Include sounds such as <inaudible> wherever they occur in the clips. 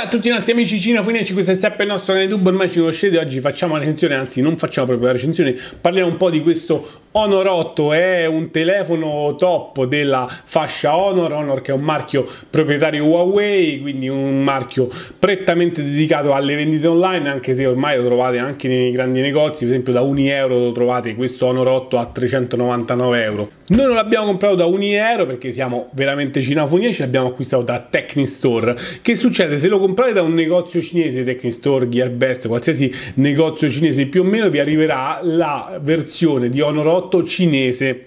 Ciao a tutti i nostri amici Cino Funici, questo è sempre il nostro canale YouTube, ormai ci conoscete, oggi facciamo la recensione, anzi non facciamo proprio la recensione, parliamo un po' di questo Honor 8 è un telefono top della fascia Honor, Honor che è un marchio proprietario Huawei, quindi un marchio prettamente dedicato alle vendite online, anche se ormai lo trovate anche nei grandi negozi, per esempio da 1 euro lo trovate questo Honor 8 a 399 euro. Noi non l'abbiamo comprato da 1 euro perché siamo veramente cinafonia, ce l'abbiamo acquistato da Technistore. Che succede? Se lo comprate da un negozio cinese, Technistore, Gearbest, qualsiasi negozio cinese più o meno, vi arriverà la versione di Honor 8 prodotto cinese.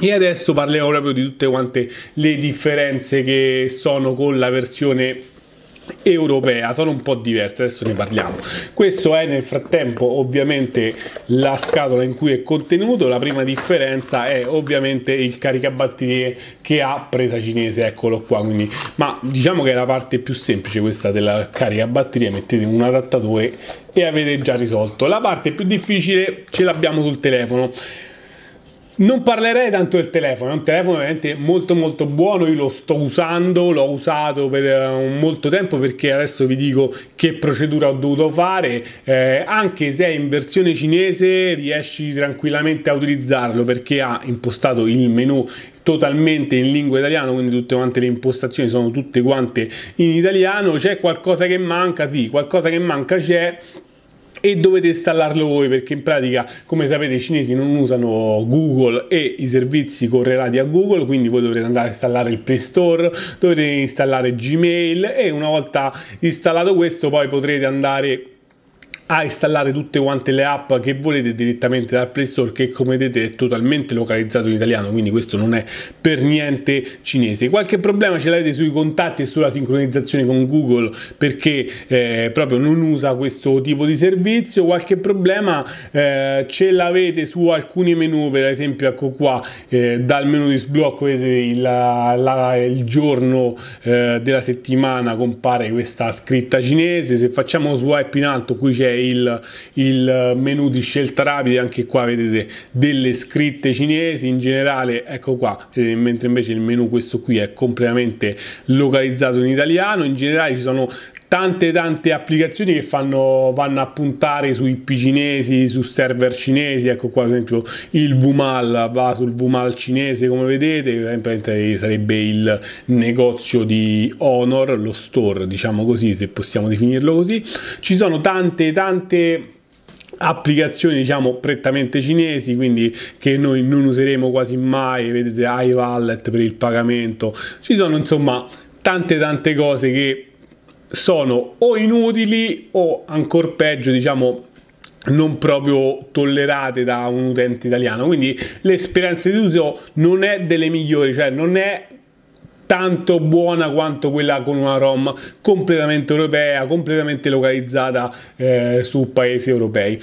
E adesso parliamo proprio di tutte quante le differenze che sono con la versione europea sono un po' diverse adesso ne parliamo questo è nel frattempo ovviamente la scatola in cui è contenuto la prima differenza è ovviamente il caricabatterie che ha presa cinese eccolo qua quindi ma diciamo che è la parte più semplice questa della caricabatterie mettete un adattatore e avete già risolto la parte più difficile ce l'abbiamo sul telefono non parlerei tanto del telefono, è un telefono veramente molto molto buono, io lo sto usando, l'ho usato per eh, molto tempo perché adesso vi dico che procedura ho dovuto fare, eh, anche se è in versione cinese riesci tranquillamente a utilizzarlo perché ha impostato il menu totalmente in lingua italiana, quindi tutte quante le impostazioni sono tutte quante in italiano, c'è qualcosa che manca, sì, qualcosa che manca c'è e dovete installarlo voi perché in pratica come sapete i cinesi non usano Google e i servizi correlati a Google quindi voi dovrete andare a installare il Play Store dovete installare Gmail e una volta installato questo poi potrete andare a installare tutte quante le app che volete direttamente dal Play Store che come vedete è totalmente localizzato in italiano quindi questo non è per niente cinese qualche problema ce l'avete sui contatti e sulla sincronizzazione con Google perché eh, proprio non usa questo tipo di servizio qualche problema eh, ce l'avete su alcuni menu per esempio ecco qua eh, dal menu di sblocco vedete il, la, il giorno eh, della settimana compare questa scritta cinese se facciamo swipe in alto qui c'è il, il menu di scelta rapida anche qua vedete delle scritte cinesi in generale ecco qua eh, mentre invece il menu questo qui è completamente localizzato in italiano in generale ci sono tante tante applicazioni che fanno, vanno a puntare su IP cinesi, su server cinesi, ecco qua ad esempio il Vumal va sul Vumal cinese come vedete, sarebbe il negozio di Honor, lo store diciamo così se possiamo definirlo così, ci sono tante tante applicazioni diciamo prettamente cinesi quindi che noi non useremo quasi mai vedete iWallet per il pagamento ci sono insomma tante tante cose che sono o inutili o ancora peggio, diciamo, non proprio tollerate da un utente italiano. Quindi l'esperienza di uso non è delle migliori, cioè non è tanto buona quanto quella con una ROM completamente europea, completamente localizzata eh, su paesi europei.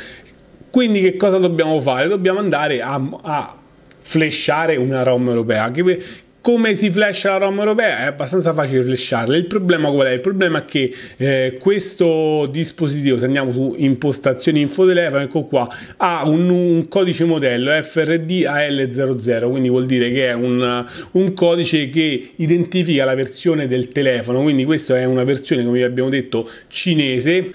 Quindi che cosa dobbiamo fare? Dobbiamo andare a, a flashare una ROM europea. Che, come si flasha la ROM europea? È abbastanza facile flasharla. Il problema qual è? Il problema è che eh, questo dispositivo, se andiamo su impostazioni infotelefono, ecco qua, ha un, un codice modello FRD AL00, quindi vuol dire che è un, un codice che identifica la versione del telefono, quindi questa è una versione, come vi abbiamo detto, cinese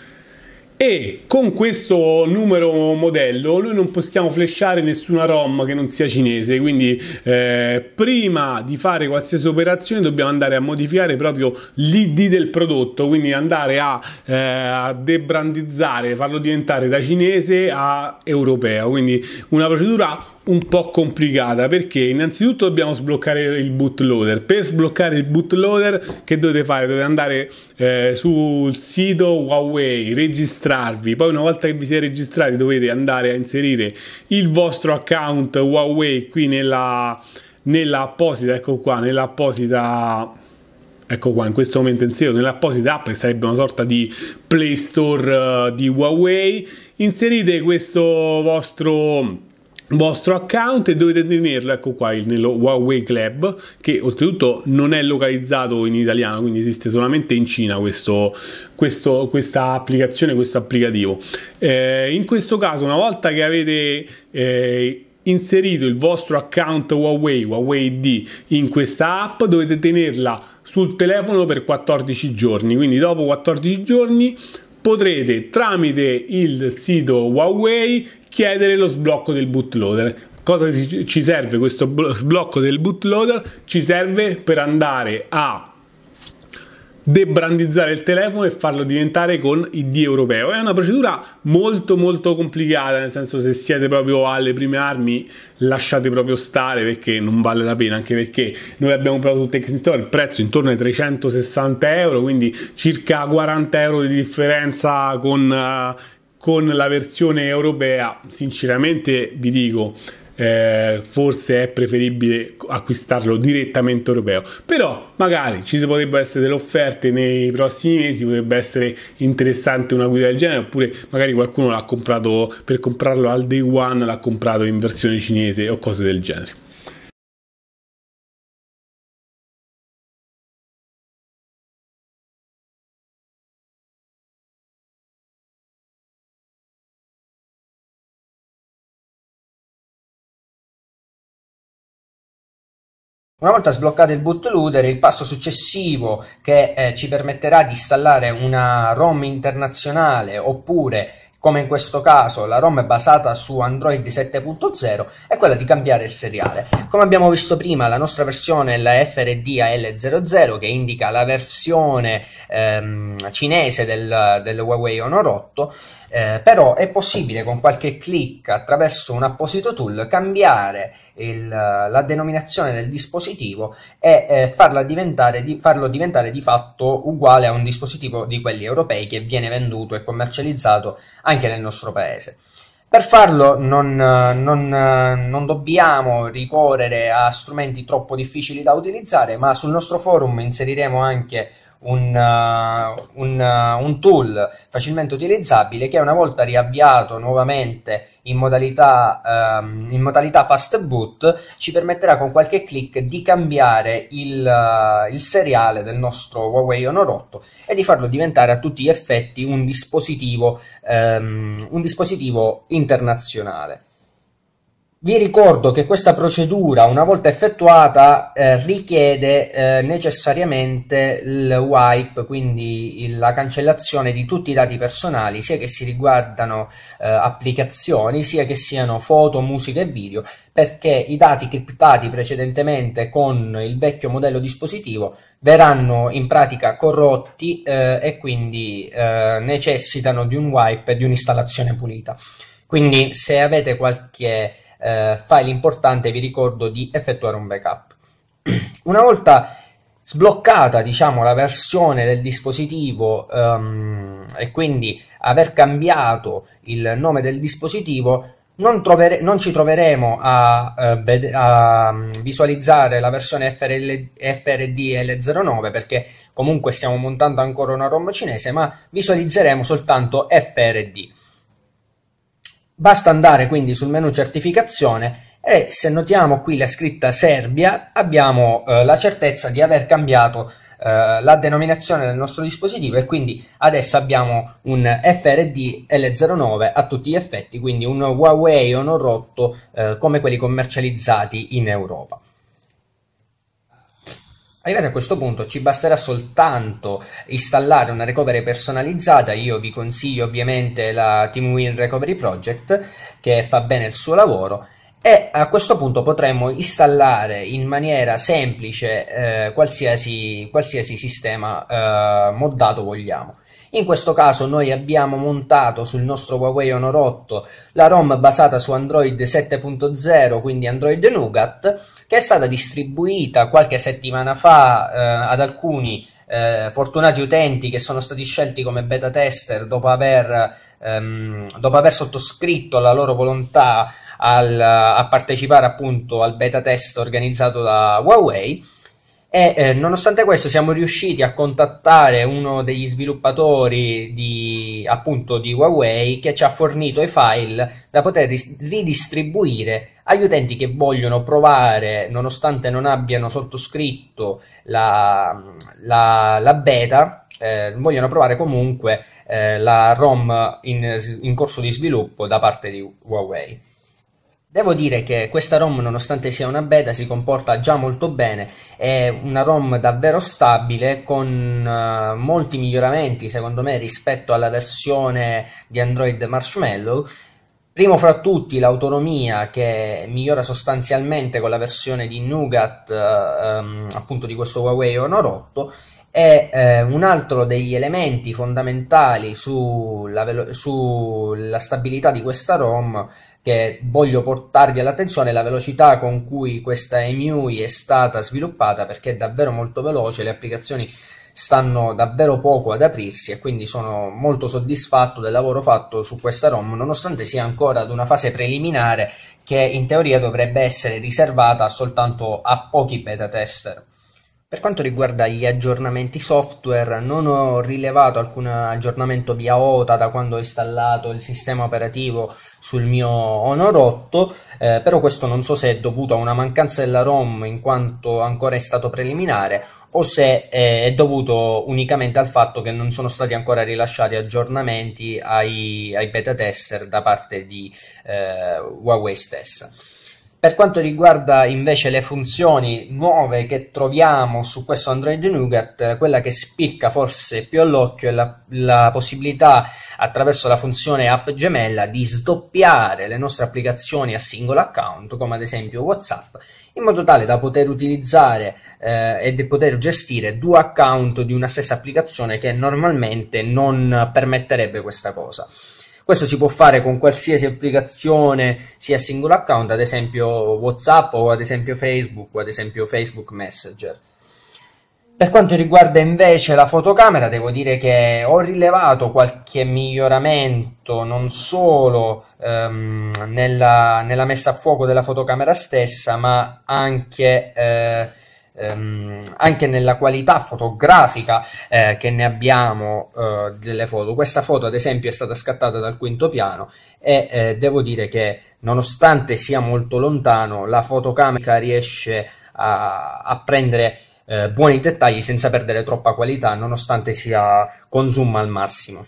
e con questo numero modello noi non possiamo flashare nessuna ROM che non sia cinese quindi eh, prima di fare qualsiasi operazione dobbiamo andare a modificare proprio l'ID del prodotto quindi andare a, eh, a debrandizzare farlo diventare da cinese a europeo quindi una procedura un po' complicata perché innanzitutto dobbiamo sbloccare il bootloader per sbloccare il bootloader che dovete fare? dovete andare eh, sul sito Huawei registrarvi poi una volta che vi siete registrati dovete andare a inserire il vostro account Huawei qui nella, nella apposita ecco qua nella ecco qua in questo momento insero nell'apposita app che sarebbe una sorta di Play Store uh, di Huawei inserite questo vostro vostro account e dovete tenerlo, ecco qua, nello Huawei Club, che oltretutto non è localizzato in italiano, quindi esiste solamente in Cina questo, questo, questa applicazione, questo applicativo. Eh, in questo caso, una volta che avete... Eh, inserito il vostro account Huawei, Huawei D in questa app, dovete tenerla sul telefono per 14 giorni. Quindi dopo 14 giorni potrete tramite il sito Huawei chiedere lo sblocco del bootloader. Cosa ci serve questo sblocco del bootloader? Ci serve per andare a debrandizzare il telefono e farlo diventare con ID europeo. È una procedura molto molto complicata, nel senso se siete proprio alle prime armi lasciate proprio stare perché non vale la pena, anche perché noi abbiamo provato su Texas il prezzo intorno ai 360 euro, quindi circa 40 euro di differenza con, eh, con la versione europea. Sinceramente vi dico eh, forse è preferibile acquistarlo direttamente europeo però magari ci potrebbero essere delle offerte nei prossimi mesi potrebbe essere interessante una guida del genere oppure magari qualcuno l'ha comprato per comprarlo al day one l'ha comprato in versione cinese o cose del genere Una volta sbloccato il bootloader, il passo successivo che eh, ci permetterà di installare una ROM internazionale oppure come in questo caso la ROM è basata su Android 7.0 è quella di cambiare il seriale. Come abbiamo visto prima la nostra versione è la FRDAL00 che indica la versione ehm, cinese del, del Huawei Honor 8 eh, però è possibile con qualche clic attraverso un apposito tool cambiare il, la denominazione del dispositivo e eh, diventare, di, farlo diventare di fatto uguale a un dispositivo di quelli europei che viene venduto e commercializzato anche nel nostro paese. Per farlo non, non, non, dobbiamo ricorrere a strumenti troppo difficili da utilizzare, ma sul nostro forum inseriremo anche un, uh, un, uh, un, tool facilmente utilizzabile che una volta riavviato nuovamente in modalità, um, in modalità fast boot ci permetterà con qualche clic di cambiare il, uh, il seriale del nostro Huawei Honor 8 e di farlo diventare a tutti gli effetti un dispositivo, um, un dispositivo internazionale. Vi ricordo che questa procedura, una volta effettuata, eh, richiede eh, necessariamente il wipe, quindi il, la cancellazione di tutti i dati personali, sia che si riguardano eh, applicazioni, sia che siano foto, musica e video, perché i dati criptati precedentemente con il vecchio modello dispositivo verranno in pratica corrotti eh, e quindi eh, necessitano di un wipe e di un'installazione pulita. Quindi se avete qualche eh, file importante, vi ricordo di effettuare un backup. <clears throat> Una volta sbloccata diciamo, la versione del dispositivo um, e quindi aver cambiato il nome del dispositivo, non, trovere, non ci troveremo a, eh, a, a, mm, visualizzare la versione FRL, FRDL09 perché comunque stiamo montando ancora una ROM cinese, ma visualizzeremo soltanto FRD. Basta andare quindi sul menu certificazione e se notiamo qui la scritta Serbia abbiamo eh, la certezza di aver cambiato eh, la denominazione del nostro dispositivo e quindi adesso abbiamo un FRD L09 a tutti gli effetti quindi un Huawei o non rotto eh, come quelli commercializzati in Europa. Arrivati a questo punto ci basterà soltanto installare una recovery personalizzata, io vi consiglio ovviamente la TeamWin Recovery Project che fa bene il suo lavoro e a questo punto potremmo installare in maniera semplice eh, qualsiasi, qualsiasi, sistema eh, moddato vogliamo. In questo caso noi abbiamo montato sul nostro Huawei Honor 8 la ROM basata su Android 7.0, quindi Android Nougat, che è stata distribuita qualche settimana fa eh, ad alcuni eh, fortunati utenti che sono stati scelti come beta tester dopo aver, ehm, dopo aver sottoscritto la loro volontà al, a partecipare appunto al beta test organizzato da Huawei e eh, nonostante questo siamo riusciti a contattare uno degli sviluppatori di, appunto di Huawei che ci ha fornito i file da poter ridistribuire agli utenti che vogliono provare nonostante non abbiano sottoscritto la, la, la beta eh, vogliono provare comunque eh, la ROM in, in corso di sviluppo da parte di Huawei. Devo dire che questa ROM nonostante sia una beta si comporta già molto bene, è una ROM davvero stabile con uh, molti miglioramenti secondo me rispetto alla versione di Android Marshmallow Primo fra tutti l'autonomia che migliora sostanzialmente con la versione di Nougat eh, ehm, appunto di questo Huawei Honor 8 e eh, un altro degli elementi fondamentali sulla, sulla stabilità di questa ROM che voglio portarvi all'attenzione la velocità con cui questa EMUI è stata sviluppata perché è davvero molto veloce, le applicazioni stanno davvero poco ad aprirsi e quindi sono molto soddisfatto del lavoro fatto su questa ROM nonostante sia ancora ad una fase preliminare che in teoria dovrebbe essere riservata soltanto a pochi beta tester. Per quanto riguarda gli aggiornamenti software, non ho rilevato alcun aggiornamento via OTA da quando ho installato il sistema operativo sul mio Honor 8, eh, però questo non so se è dovuto a una mancanza della ROM in quanto ancora è stato preliminare o se è dovuto unicamente al fatto che non sono stati ancora rilasciati aggiornamenti ai, ai beta tester da parte di eh, Huawei stessa. Per quanto riguarda invece le funzioni nuove che troviamo su questo Android Nougat, quella che spicca forse più all'occhio è la, la, possibilità attraverso la funzione app gemella di sdoppiare le nostre applicazioni a singolo account, come ad esempio WhatsApp, in modo tale da poter utilizzare eh, e poter gestire due account di una stessa applicazione che normalmente non permetterebbe questa cosa. Questo si può fare con qualsiasi applicazione sia single account, ad esempio WhatsApp o ad esempio Facebook o ad esempio Facebook Messenger. Per quanto riguarda invece la fotocamera, devo dire che ho rilevato qualche miglioramento non solo ehm, nella, nella, messa a fuoco della fotocamera stessa, ma anche eh, ehm, anche nella qualità fotografica eh, che ne abbiamo eh, delle foto. Questa foto, ad esempio, è stata scattata dal quinto piano e eh, devo dire che nonostante sia molto lontano, la fotocamera riesce a, a prendere eh, buoni dettagli senza perdere troppa qualità, nonostante sia consuma al massimo.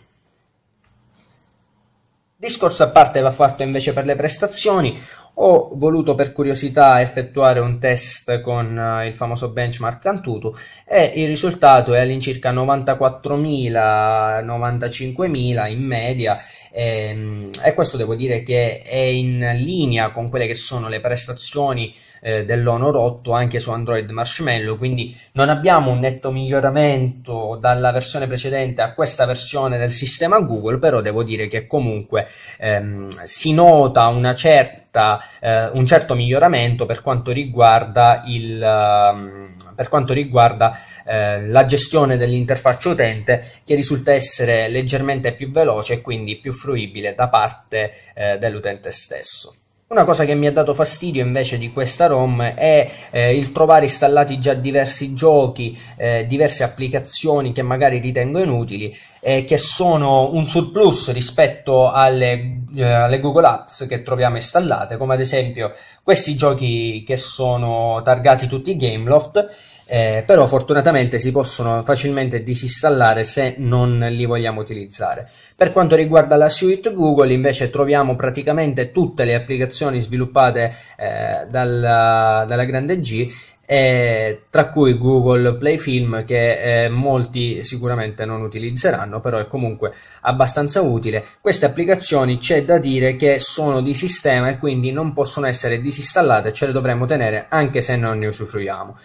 Discorso a parte va fatto invece per le prestazioni, ho voluto per curiosità effettuare un test con eh, il famoso benchmark Antutu e il risultato è all'incirca 94.000-95.000 in media e, ehm, e, questo devo dire che è in linea con quelle che sono le prestazioni eh, dell'Honor 8 anche su Android Marshmallow quindi non abbiamo un netto miglioramento dalla versione precedente a questa versione del sistema Google però devo dire che comunque ehm, si nota una certa certa, eh, un certo miglioramento per quanto riguarda, il, ehm, per quanto riguarda eh, la gestione dell'interfaccia utente che risulta essere leggermente più veloce e quindi più fruibile da parte eh, dell'utente stesso. Una cosa che mi ha dato fastidio invece di questa ROM è eh, il trovare installati già diversi giochi, eh, diverse applicazioni che magari ritengo inutili e eh, che sono un surplus rispetto alle, eh, alle, Google Apps che troviamo installate, come ad esempio questi giochi che sono targati tutti Gameloft eh, però fortunatamente si possono facilmente disinstallare se non li vogliamo utilizzare. Per quanto riguarda la suite Google invece troviamo praticamente tutte le applicazioni sviluppate eh, dalla, dalla grande G eh, tra cui Google Play Film che eh, molti sicuramente non utilizzeranno, però è comunque abbastanza utile. Queste applicazioni c'è da dire che sono di sistema e quindi non possono essere disinstallate, ce le dovremmo tenere anche se non ne usufruiamo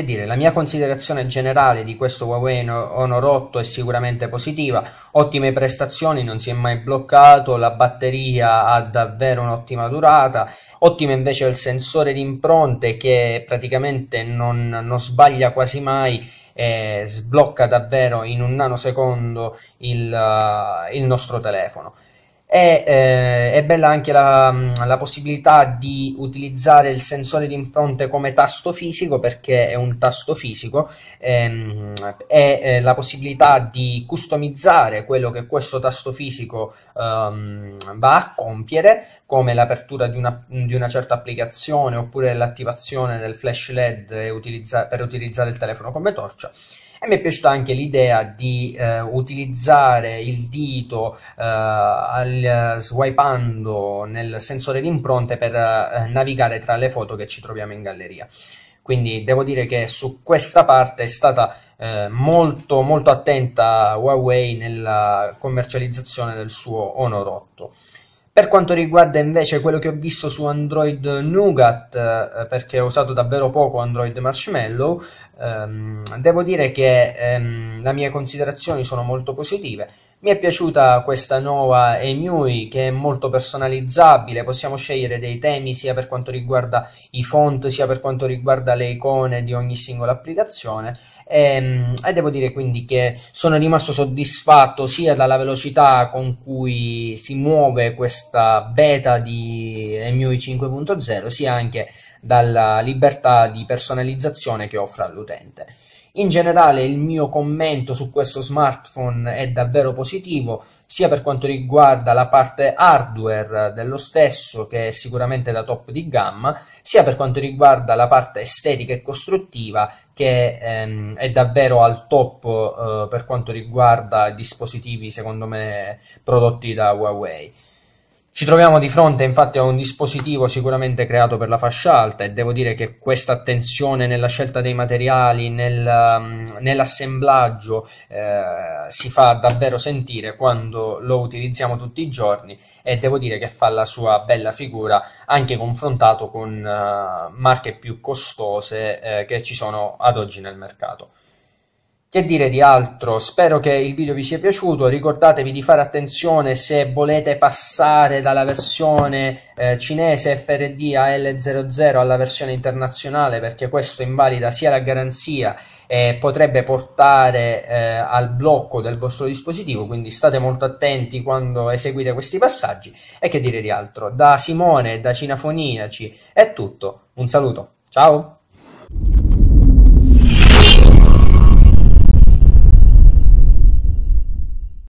che dire, la mia considerazione generale di questo Huawei Honor 8 è sicuramente positiva, ottime prestazioni, non si è mai bloccato, la batteria ha davvero un'ottima durata, ottimo invece il sensore di impronte che praticamente non, non sbaglia quasi mai e eh, sblocca davvero in un nanosecondo il, uh, il nostro telefono. E, eh, è bella anche la, mm, la, possibilità di utilizzare il sensore di impronte come tasto fisico perché è un tasto fisico ehm, e eh, la possibilità di customizzare quello che questo tasto fisico ehm, va a compiere come l'apertura di una, di una certa applicazione oppure l'attivazione del flash led utilizza per utilizzare il telefono come torcia e mi è piaciuta anche l'idea di eh, utilizzare il dito eh, al, swipando nel sensore di impronte per eh, navigare tra le foto che ci troviamo in galleria. Quindi devo dire che su questa parte è stata eh, molto molto attenta Huawei nella commercializzazione del suo Honor 8. Per quanto riguarda invece quello che ho visto su Android Nougat, eh, perché ho usato davvero poco Android Marshmallow, ehm, devo dire che ehm, le mie considerazioni sono molto positive. Mi è piaciuta questa nuova EMUI che è molto personalizzabile, possiamo scegliere dei temi sia per quanto riguarda i font sia per quanto riguarda le icone di ogni singola applicazione e, ehm, e devo dire quindi che sono rimasto soddisfatto sia dalla velocità con cui si muove questa beta di EMUI 5.0 sia anche dalla libertà di personalizzazione che offre all'utente. In generale il mio commento su questo smartphone è davvero positivo, sia per quanto riguarda la parte hardware dello stesso, che è sicuramente da top di gamma, sia per quanto riguarda la parte estetica e costruttiva, che ehm, è davvero al top eh, per quanto riguarda dispositivi, secondo me, prodotti da Huawei. Ci troviamo di fronte infatti a un dispositivo sicuramente creato per la fascia alta e devo dire che questa attenzione nella scelta dei materiali, nel, mm, nell'assemblaggio eh, si fa davvero sentire quando lo utilizziamo tutti i giorni e devo dire che fa la sua bella figura anche confrontato con eh, marche più costose eh, che ci sono ad oggi nel mercato. Che dire di altro? Spero che il video vi sia piaciuto, ricordatevi di fare attenzione se volete passare dalla versione eh, cinese FRD AL00 alla versione internazionale perché questo invalida sia la garanzia e potrebbe portare eh, al blocco del vostro dispositivo, quindi state molto attenti quando eseguite questi passaggi e che dire di altro? Da Simone, da Cinafoniaci è tutto, un saluto, ciao!